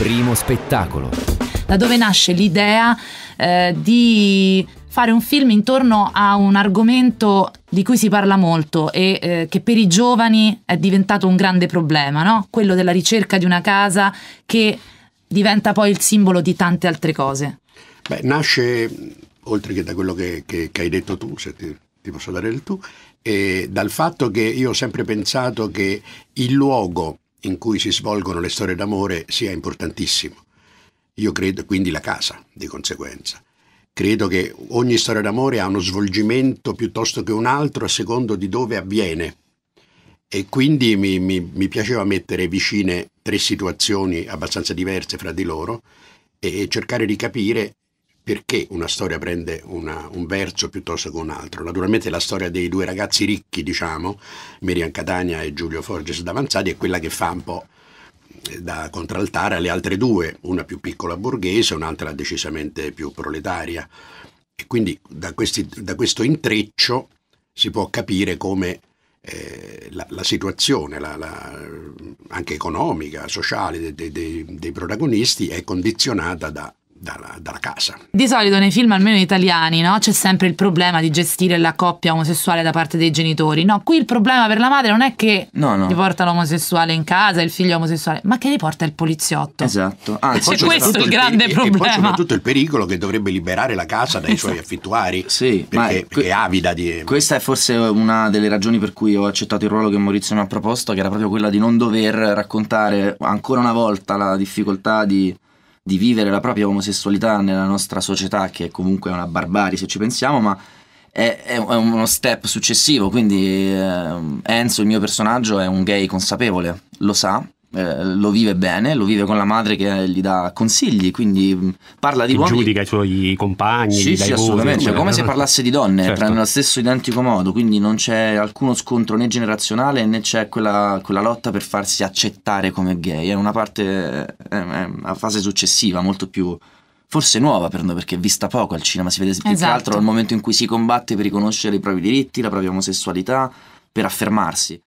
Primo spettacolo. Da dove nasce l'idea eh, di fare un film intorno a un argomento di cui si parla molto e eh, che per i giovani è diventato un grande problema, no? quello della ricerca di una casa che diventa poi il simbolo di tante altre cose. Beh, nasce, oltre che da quello che, che, che hai detto tu, se ti, ti posso dare il tu, eh, dal fatto che io ho sempre pensato che il luogo in cui si svolgono le storie d'amore sia importantissimo. Io credo quindi la casa, di conseguenza. Credo che ogni storia d'amore ha uno svolgimento piuttosto che un altro a secondo di dove avviene. E quindi mi, mi, mi piaceva mettere vicine tre situazioni abbastanza diverse fra di loro e cercare di capire perché una storia prende una, un verso piuttosto che un altro. Naturalmente la storia dei due ragazzi ricchi, diciamo, Miriam Catania e Giulio Forges d'Avanzati, è quella che fa un po' da contraltare alle altre due, una più piccola borghese, un'altra decisamente più proletaria. E quindi da, questi, da questo intreccio si può capire come eh, la, la, situazione, la, la, anche economica, sociale, de, de, de, dei protagonisti è condizionata da dalla, dalla, casa. Di solito nei film, almeno italiani, no? c'è sempre il problema di gestire la coppia omosessuale da parte dei genitori. No, qui il problema per la madre non è che no, no. porta l'omosessuale in casa, il figlio omosessuale, ma che li porta il poliziotto. Esatto. Anzi, ah, cioè, questo il grande il problema. E poi soprattutto il pericolo che dovrebbe liberare la casa dai suoi esatto. affittuari. Sì, perché, perché è avida di... Questa è forse una delle ragioni per cui ho accettato il ruolo che Maurizio mi ha proposto, che era proprio quella di non dover raccontare ancora una volta la difficoltà di di vivere la propria omosessualità nella nostra società, che è comunque una barbarie se ci pensiamo, ma è, è uno step successivo. Quindi eh, Enzo, il mio personaggio, è un gay consapevole, lo sa, eh, lo vive bene, lo vive con la madre che gli dà consigli, quindi mm, parla di che uomini. Giudica i suoi compagni. Sì, sì, assolutamente. Cioè, eh, come se eh. parlasse di donne, certo. nello stesso identico modo, quindi non c'è alcuno scontro né generazionale né c'è quella, quella lotta per farsi accettare come gay. È una parte, è, è una fase successiva, molto più forse nuova per noi perché è vista poco al cinema, si vede esatto. più che esatto. altro al momento in cui si combatte per riconoscere i propri diritti, la propria omosessualità, per affermarsi.